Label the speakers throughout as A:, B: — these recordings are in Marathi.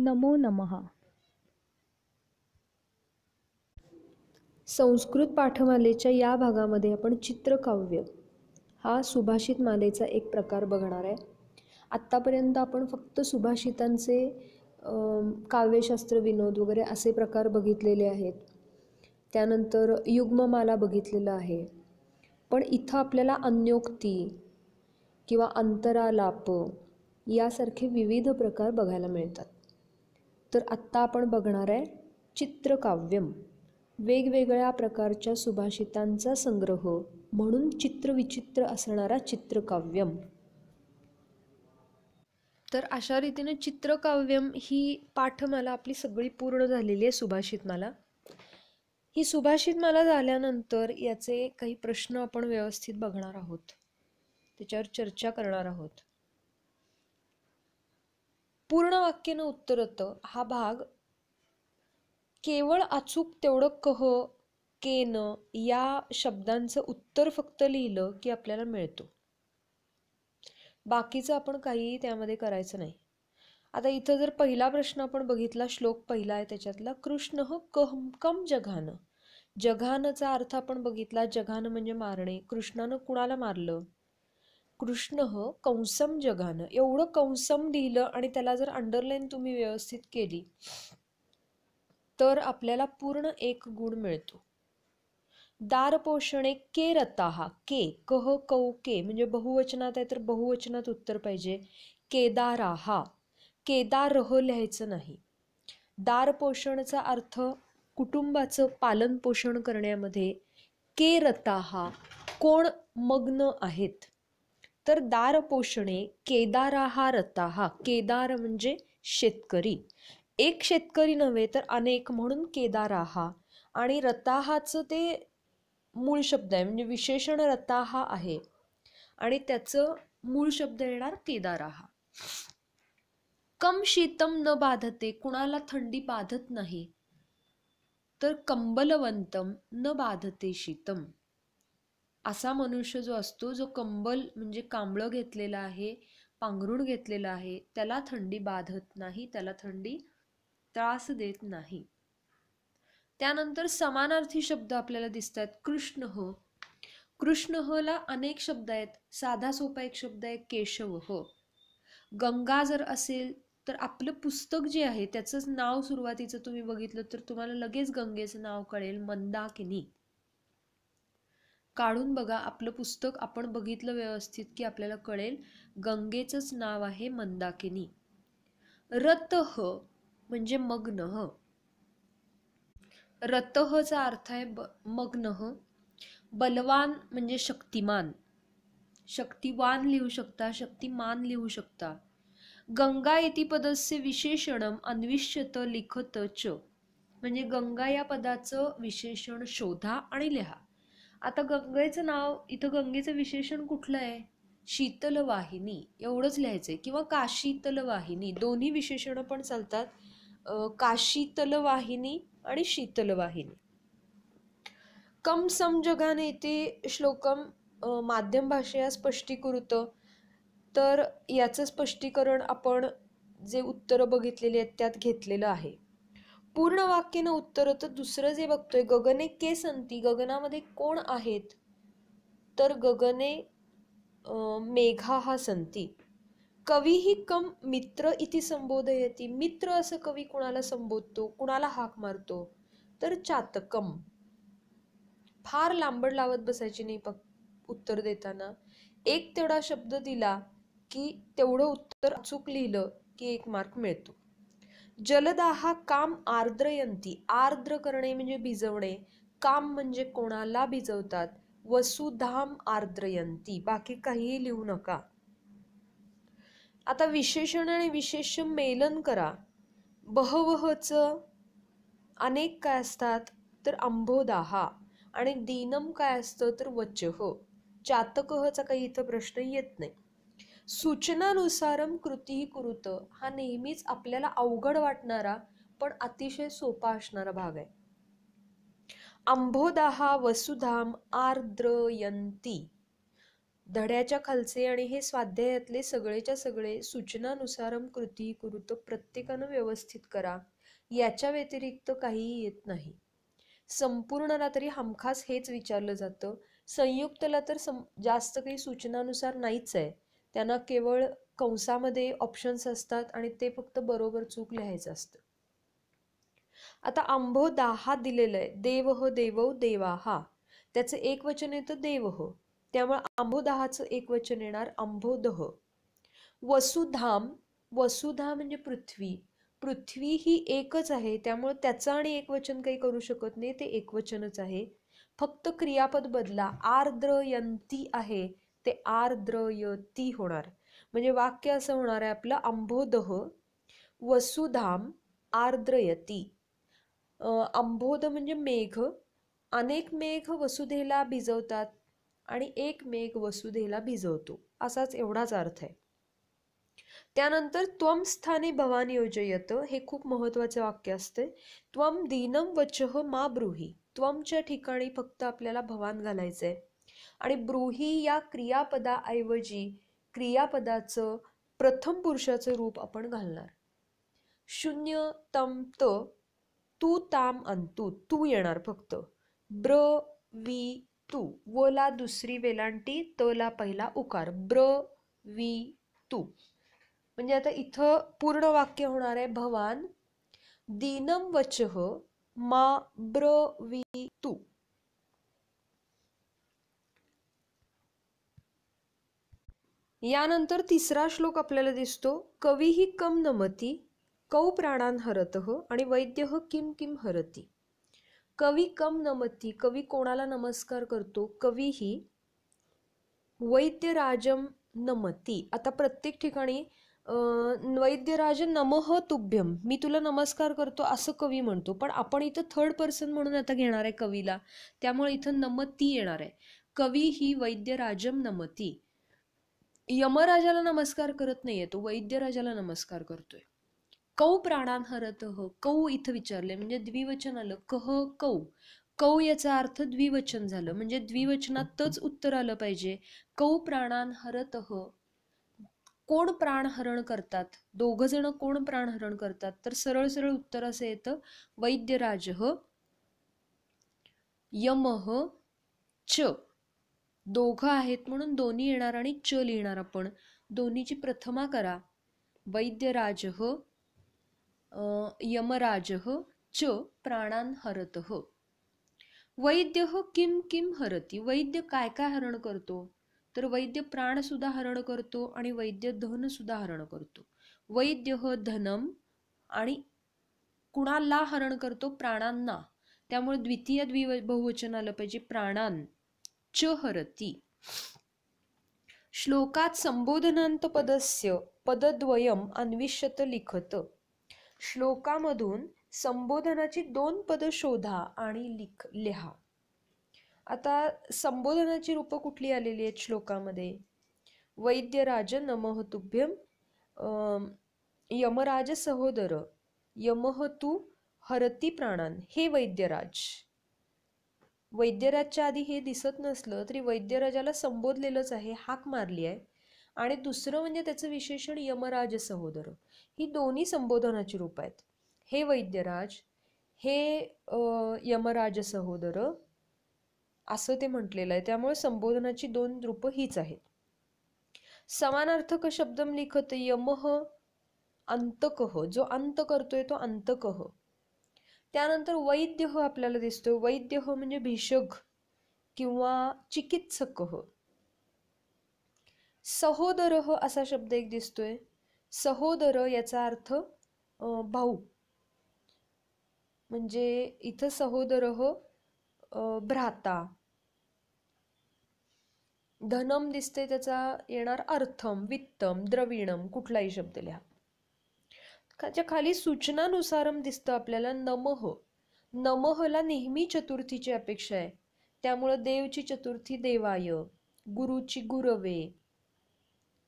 A: नमो नमः संस्कृत पाठमालेच्या या भागामध्ये आपण चित्रकाव्य हा सुभाषित मालेचा एक प्रकार बघणार आहे आत्तापर्यंत आपण फक्त सुभाषितांचे काव्यशास्त्र विनोद वगैरे असे प्रकार बघितलेले आहेत त्यानंतर युग्ममाला बघितलेलं आहे पण इथं आपल्याला अन्योक्ती किंवा अंतरालाप यासारखे विविध प्रकार बघायला मिळतात तर आत्ता आपण बघणार आहे चित्रकाव्यम वेगवेगळ्या प्रकारच्या सुभाषितांचा संग्रह म्हणून चित्रविचित्र असणारा चित्रकाव्यम तर अशा रीतीने चित्रकाव्यम ही पाठमाला आपली सगळी पूर्ण झालेली आहे सुभाषितमाला ही सुभाषितमाला झाल्यानंतर याचे काही प्रश्न आपण व्यवस्थित बघणार आहोत त्याच्यावर चर्चा करणार आहोत पूर्ण वाक्यानं उत्तरतं हा भाग केवळ अचूक तेवढं कह केन या शब्दांचं उत्तर फक्त लिहिलं की आपल्याला मिळतो बाकीचं आपण काही त्यामध्ये करायचं नाही आता इथं जर पहिला प्रश्न आपण बघितला श्लोक पहिला आहे त्याच्यातला कृष्ण कम कम जघान जघानचा अर्थ आपण बघितला जघान म्हणजे मारणे कृष्णानं कुणाला मारलं कृष्ण कंसम जगानं एवढं कंसम लिहिलं आणि त्याला जर अंडरलाईन तुम्ही व्यवस्थित केली तर आपल्याला पूर्ण एक गुण मिळतो दार पोषणे के रताहा के कह कौ के म्हणजे बहुवचनात आहे तर बहुवचनात उत्तर पाहिजे केदारहा हा केदारह लिहायचं नाही दारपोषणचा अर्थ कुटुंबाचं पालन पोषण करण्यामध्ये के रता हा कोण मग्न आहेत तर दार पोषणे केदारा हा केदार म्हणजे शेतकरी एक शेतकरी नव्हे तर अनेक म्हणून केदारा आणि रताहाचं ते मूळ शब्द आहे म्हणजे विशेषण रताहा आहे आणि त्याचं मूळ शब्द येणार केदाराहा कम शीतम न बाधते कुणाला थंडी बाधत नाही तर कंबलवंतम न बाधते शीतम असा मनुष्य जो असतो जो कंबल म्हणजे कांबळं घेतलेला आहे पांघरुण घेतलेला आहे त्याला थंडी बाधत नाही त्याला थंडी त्रास देत नाही त्यानंतर समानार्थी शब्द आपल्याला दिसतात कृष्ण हो कृष्ण अनेक शब्द आहेत साधा सोपा एक शब्द आहे केशव हो गंगा जर असेल तर आपलं पुस्तक जे आहे त्याचंच नाव सुरुवातीचं तुम्ही बघितलं तर तुम्हाला लगेच गंगेचं नाव कळेल मंदाकिनी काढून बघा आपलं पुस्तक आपण बघितलं व्यवस्थित की आपल्याला कळेल गंगेचंच नाव आहे मंदाकिनी रत म्हणजे मग्न ह रतहचा अर्थ आहे ब मग्न बलवान म्हणजे शक्तिमान शक्तिवान लिहू शकता शक्तिमान लिहू शकता गंगा इति पदस्य विशेषणम अन्विष्यत लिखत च म्हणजे गंगा या पदाचं विशेषण शोधा आणि लिहा आता गंगेचं नाव इथं गंगेचं विशेषण कुठलं आहे शीतल वाहिनी एवढंच लिहायचं आहे किंवा काशीतल वाहिनी दोन्ही विशेषणं पण चालतात काशीतल वाहिनी आणि शीतल वाहिनी कम सम जगाने ते श्लोकम माध्यम भाषेला स्पष्टीकृत तर याचं स्पष्टीकरण आपण जे उत्तरं बघितलेली आहेत त्यात घेतलेलं आहे पूर्ण वाक्यनं उत्तर होतं दुसरं जे बघतोय गगने के संती गगनामध्ये कोण आहेत तर गगने मेघा हा संती कवी ही कम मित्र इति संबोधयती मित्र असं कवी कुणाला संबोधतो कुणाला हाक मारतो तर चातकम फार लांबड लावत बसायची नाही पक उत्तर देताना एक तेवढा शब्द दिला की तेवढं उत्तर अचूक लिहिलं की एक मार्क मिळतो जलदाहा काम आर्द्रयंती आर्द्र करणे म्हणजे भिजवणे काम म्हणजे कोणाला भिजवतात वसुधाम आर्द्रयंती बाकी काहीही लिहू नका आता विशेषण आणि विशेष मेलन करा बहवहच अनेक काय असतात तर अंबोदाहा आणि दीनम काय असतं तर वचह चातकहचा काही इथं प्रश्न येत नाही सूचनानुसारम कृती कुरुत हा नेहमीच आपल्याला अवघड वाटणारा पण अतिशय सोपा असणारा भाग आहे अंभोदाहा वसुधाम आर्द्रयंती धड्याच्या खालचे आणि हे स्वाध्यायातले सगळेच्या सगळे सूचनानुसारम कृती कुरुत प्रत्येकानं व्यवस्थित करा याच्या व्यतिरिक्त काहीही येत नाही संपूर्णला तरी हमखास हेच विचारलं जातं संयुक्तला तर जास्त काही सूचनानुसार नाहीच आहे त्यांना केवळ कंसामध्ये ऑप्शन्स असतात आणि ते फक्त बरोबर चूक लिहायचं असतं आता आंभो दहा दिलेलं आहे देव हो देवो हो, देवा हा त्याचं एक वचन येतं देव हो त्यामुळे आंभो दहाचं एक वचन येणार आंबोदह वसुधाम वसुधा म्हणजे पृथ्वी पृथ्वी ही एकच आहे त्यामुळे त्याचं आणि एक वचन काही करू शकत नाही ते एकवचनच आहे फक्त क्रियापद बदला आर्द्र यंती आहे ते आर्द्रयती होणार म्हणजे वाक्य असं होणार आहे आपलं अंबोदह वसुधाम आर्द्रयती अंबोध म्हणजे मेघ अनेक मेघ वसुधेला भिजवतात आणि एक मेघ वसुधेला भिजवतो असाच एवढाच अर्थ आहे त्यानंतर त्वम स्थाने भवान योजयत हे खूप महत्त्वाचे वाक्य असते त्वम दीनम वचह मा ब्रूही त्वमच्या ठिकाणी फक्त आपल्याला भवान घालायचं आहे आणि ब्रूही या क्रियापदाऐवजी क्रियापदाचं प्रथम पुरुषाचं रूप आपण घालणार शून्य तम त तू ताम अंतू तू येणार फक्त ब्र वी तू व ला दुसरी वेलांटी त ला पहिला उकार ब्र वी तू म्हणजे आता इथं पूर्ण वाक्य होणार आहे भवान दीनम वचह मा ब्र वी यानंतर तिसरा श्लोक आपल्याला दिसतो कवी कवीही कम नमती कौ प्राणान हरत आणि वैद्य किम किम हरती कवी कम नमती कवी कोणाला नमस्कार करतो कवी कवीही वैद्यराजम नमती आता प्रत्येक ठिकाणी वैद्यराज नमः तुभ्यम मी तुला नमस्कार करतो असं कवी म्हणतो पण आपण इथं थर्ड पर्सन म्हणून आता घेणार आहे कवीला त्यामुळे इथं नमती येणार आहे कवी ही वैद्यराजम नमती यमराजाला नमस्कार करत नाहीये तो वैद्यराजाला नमस्कार करतोय कौ प्राणान हरत कौ इथं विचारले म्हणजे द्विवचन आलं कह कौ कौ याचा अर्थ द्विवचन झालं म्हणजे द्विवचनातच उत्तर आलं पाहिजे कौ प्राणान हरत ह कोण प्राणहरण करतात दोघ जण कोण प्राणहरण करतात तर सरळ सरळ उत्तर असं येतं वैद्यराज यमह च दोघं आहेत म्हणून दोन्ही येणार आणि च लिहिणार आपण दोन्हीची प्रथमा करा वैद्यराज यमराज च प्राणान हरत वैद्य किम किम हरती वैद्य काय काय हरण करतो तर वैद्य प्राण सुद्धा हरण करतो आणि वैद्य धन सुद्धा हरण करतो वैद्य धनम आणि कुणाला हरण करतो प्राणांना त्यामुळे द्वितीय द्वि बहुवचन आलं पाहिजे प्राणांना चहरती श्लोकात संबोधनांत पदस्य पदद्वयम अन्विष्यत लिखत श्लोकामधून संबोधनाची दोन पद शोधा आणि लिख लिहा आता संबोधनाची रूपं कुठली आलेली आहेत श्लोकामध्ये वैद्यराज नमहतुभ्यम यमराज सहोदर यमह तू हरती प्राणान हे वैद्यराज वैद्यराजच्या आधी हे दिसत नसलं तरी वैद्यराजाला संबोधलेलंच आहे हाक मारली आहे आणि दुसरं म्हणजे त्याचं विशेषण यमराज सहोदर ही दोन्ही संबोधनाची रूप आहेत हे वैद्यराज हे यमराज सहोदर असं ते म्हटलेलं आहे त्यामुळे संबोधनाची दोन रूपं हीच आहेत समानार्थक शब्दम लिखत यमह अंतकह जो अंत करतोय तो अंतकह त्यानंतर वैद्य हो आपल्याला दिसतो वैद्य हो म्हणजे भिषग किंवा चिकित्सक हो सहोदर हो असा शब्द एक दिसतोय सहोदर याचा अर्थ भाऊ म्हणजे इथं सहोदर हो भ्राता धनम दिसते त्याचा येणार अर्थम वित्तम द्रविणम कुठलाही शब्द लिहा त्याच्या खाली सूचनानुसारम दिसतं आपल्याला नमः नमहला नेहमी चतुर्थीची अपेक्षा आहे त्यामुळं देवची चतुर्थी देवाय गुरुची गुरवे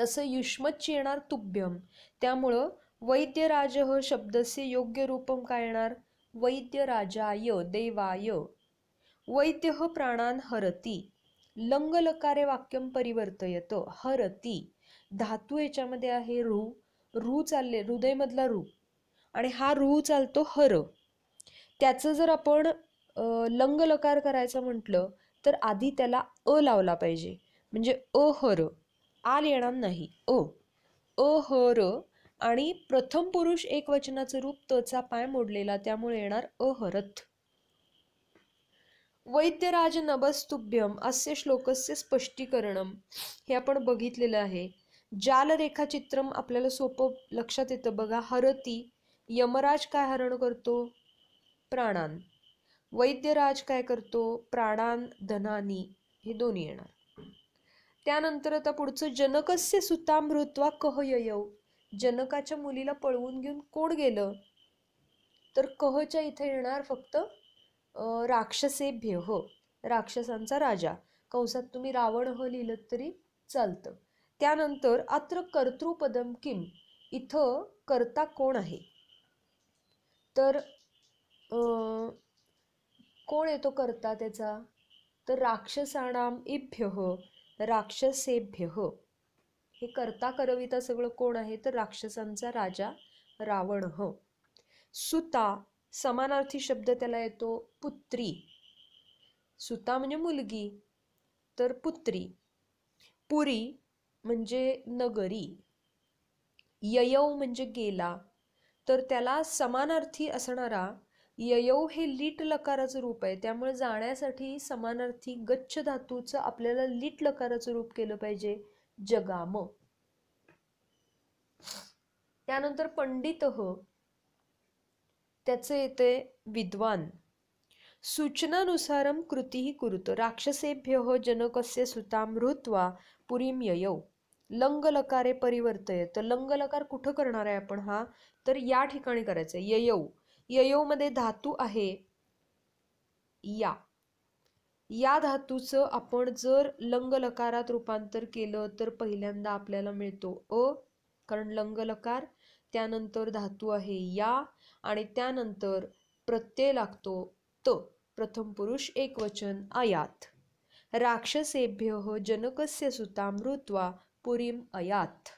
A: तसं युष्मच्ची येणार तुभ्यम त्यामुळं शब्द शब्दसे योग्य रूपम काय येणार वैद्यराजाय देवाय वैद्य प्राणान हरती लंगलकारे वाक्यम परिवर्तयत हरती धातू याच्यामध्ये आहे रू रू चालले हृदयमधला रू आणि हा रू चालतो हर त्याचं जर आपण लंग लकार करायचं म्हटलं तर आधी त्याला अ लावला पाहिजे म्हणजे अ हर आल येणार नाही ओ अ हर आणि प्रथम पुरुष एक वचनाचं रूप तचा पाय मोडलेला त्यामुळे येणार अहरथ वैद्यराज नभस्तुभ्यम असे श्लोकस्य स्पष्टीकरण हे आपण बघितलेलं आहे जालरेखाचित्रम आपल्याला सोपं लक्षात येतं बघा हरती यमराज काय हरण करतो प्राणान वैद्यराज काय करतो प्राणान धनानी हे दोन्ही येणार त्यानंतर आता पुढचं जनकस्य सुतामृत्वा कह ययव जनकाच्या मुलीला पळवून घेऊन कोण गेलं तर कहच्या इथे येणार फक्त राक्षसे भेह राक्षसांचा राजा कंसात तुम्ही रावण ह लिहिलं तरी चालतं त्यानंतर अत्र कर्तृपदम किम इथं कर्ता कोण आहे तर कोण येतो कर्ता त्याचा तर राक्षसाणाम इभ्य राक्षसेभ्यः, राक्षसेभ्य हे कर्ता करविता सगळं कोण आहे तर राक्षसांचा राजा रावण सुता समानार्थी शब्द त्याला येतो पुत्री सुता म्हणजे मुलगी तर पुत्री पुरी म्हणजे नगरी ययौ म्हणजे गेला तर त्याला समानार्थी असणारा ययौ हे लिट लकाराचं रूप आहे त्यामुळे जाण्यासाठी समानार्थी गच्छ धातूचं आपल्याला लिट लकाराचं रूप केलं पाहिजे जगाम त्यानंतर पंडित हो, त्याचे येते विद्वान सूचनानुसारम कृतीही कुरुत राक्षसेभ्य हो जनकस्य सुताम हृत्वा पुरीम ययव लंग लकारे परिवर्तय तर लंग लकार कुठं करणार आहे आपण हा तर या ठिकाणी करायचं आहे ययौ मध्ये धातू आहे या या धातूचं आपण जर लंग लकारात रूपांतर केलं तर पहिल्यांदा आपल्याला मिळतो अ कारण लंग लकार त्यानंतर धातू आहे या आणि त्यानंतर प्रत्यय लागतो त प्रथम पुरुष एकवचन आयात राक्षसेभ्य जनकस्य सुता मृत्वा पुरीम अयात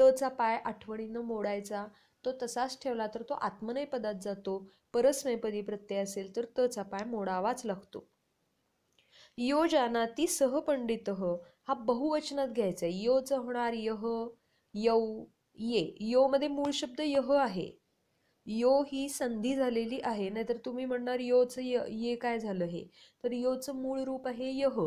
A: तचा पाय आठवणीनं मोडायचा तो तसाच ठेवला तर तो आत्मनैपदात पदात जातो परस्मयपदी प्रत्यय असेल तर तचा पाय मोडावाच लागतो यो जानाती सहपंडित हा बहुवचनात घ्यायचा आहे च होणार यह यौ ये यो मध्ये मूळ शब्द यह आहे यो ही संधी झालेली आहे नाहीतर तुम्ही म्हणणार योचं य ये काय झालं हे तर योचं मूळ रूप आहे यह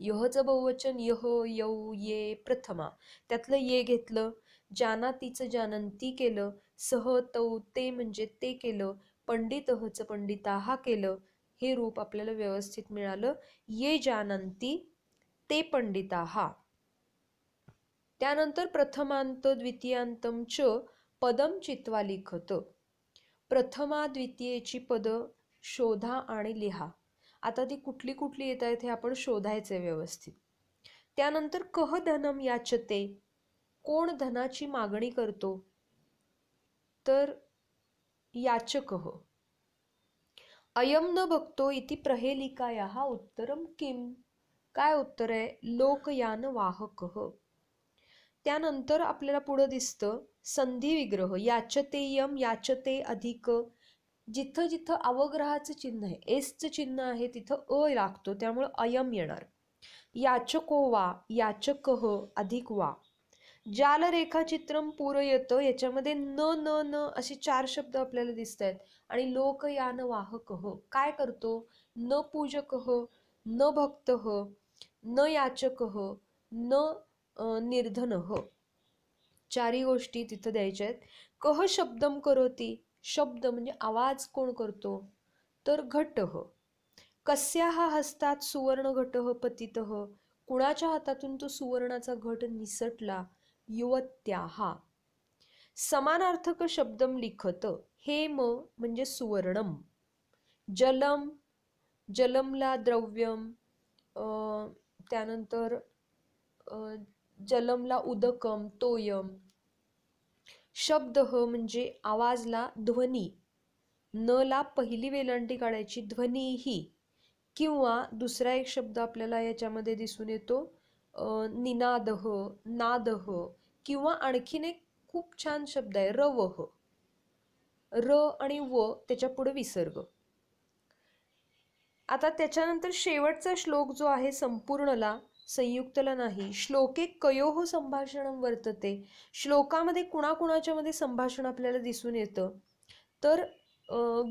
A: यहचं बहुवचन यह यौ ये प्रथमा त्यातलं ये घेतलं जाना तिचं जानंती केलं सह तौ ते म्हणजे ते केलं पंडित हचं पंडिता हा केलं हे रूप आपल्याला व्यवस्थित मिळालं ये जानंती ते पंडिता हा त्यानंतर प्रथमांत द्वितीयांतम च पदम चित्वा लिखत प्रथमा द्वितीयेची पद शोधा आणि लिहा आता ती कुठली कुठली येत आहेत हे आपण शोधायचे व्यवस्थित त्यानंतर कह धनम याचते कोण धनाची मागणी करतो तर याचक अयम न बघतो इति या हा उत्तरम किम काय उत्तर आहे लोकयान वाहक त्यानंतर आपल्याला पुढं दिसतं संधी विग्रह याचते यम याचते अधिक जिथं जिथं अवग्रहाचं चिन्ह आहे एसचं चिन्ह आहे तिथं अ लागतो त्यामुळं अयम येणार याचको वा याचक अधिक वा जालरेखाचित्रम येतं याच्यामध्ये न न न असे चार शब्द आपल्याला दिसत आहेत आणि लोकयान वाहक काय करतो न पूजक न भक्त न याचक न निर्धन चारी गोष्टी तिथं द्यायच्या आहेत कह शब्दम करोती शब्द म्हणजे आवाज कोण करतो तर घट कस्या हा हस्तात सुवर्ण घट पतित कुणाच्या हातातून तो सुवर्णाचा घट निसटला युवत्या हा समानार्थक शब्दम लिखत हेम म्हणजे सुवर्णम जलम जलमला द्रव्यम त्यानंतर जलमला उदकम तोयम शब्द ह म्हणजे आवाजला ध्वनी न ला पहिली वेलांटी काढायची ध्वनी ही किंवा दुसरा एक शब्द आपल्याला याच्यामध्ये दिसून येतो निनादह नादह किंवा आणखीन एक खूप छान शब्द आहे रवह र आणि व त्याच्या पुढे विसर्ग आता त्याच्यानंतर शेवटचा श्लोक जो आहे संपूर्णला संयुक्तला नाही श्लोके कयोः संभाषण वर्तते श्लोकामध्ये कुणाकुणाच्या मध्ये संभाषण आपल्याला दिसून येतं तर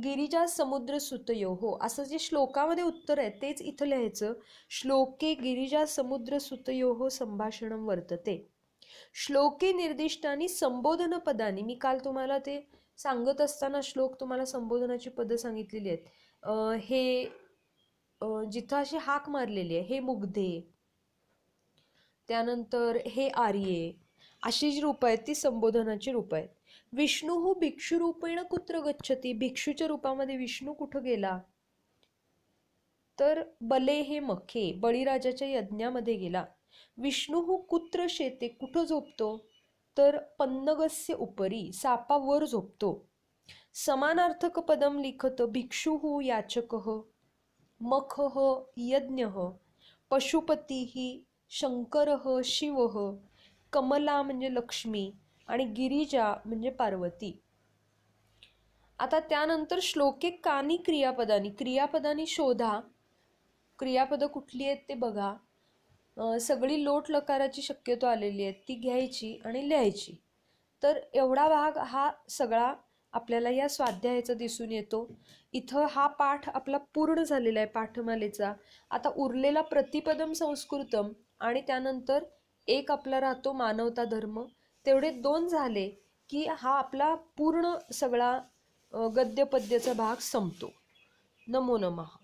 A: गिरिजा समुद्र सुतयो हो असं जे श्लोकामध्ये उत्तर आहे तेच इथं लिहायचं श्लोके गिरिजा समुद्र सुतयो हो संभाषण वर्तते श्लोके निर्दिष्टानी संबोधन पदानी मी काल तुम्हाला ते सांगत असताना श्लोक तुम्हाला संबोधनाची पदं सांगितलेली आहेत हे जिथं अशी हाक मारलेली आहे हे मुग्धे त्यानंतर हे आर्ये अशी जी रूप आहेत ती संबोधनाची रूप आहेत विष्णू हो भिक्षुरूपेण कुत्र गच्छती भिक्षूच्या रूपामध्ये विष्णू कुठं गेला तर बले हे मखे बळीराजाच्या यज्ञामध्ये गेला विष्णू हो कुत्र शेते कुठं झोपतो तर पन्नगस्य उपरी सापावर झोपतो समानार्थक पदम लिखत भिक्षुः याचकः मखः यज्ञः पशुपतीः शंकरह शिवह कमला म्हणजे लक्ष्मी आणि गिरिजा म्हणजे पार्वती आता त्यानंतर श्लोके कानी क्रियापदानी क्रियापदानी शोधा क्रियापदं कुठली आहेत ते बघा सगळी लोट लकाराची शक्यतो आलेली आहे ती घ्यायची आणि लिहायची तर एवढा भाग हा सगळा आपल्याला या स्वाध्यायाचा दिसून येतो इथं हा पाठ आपला पूर्ण झालेला आहे पाठमालेचा आता उरलेला प्रतिपदम संस्कृतम आणि त्यानंतर एक आपला राहतो मानवता धर्म तेवढे दोन झाले की हा आपला पूर्ण सगळा गद्यपद्यचा भाग संपतो नमो नमः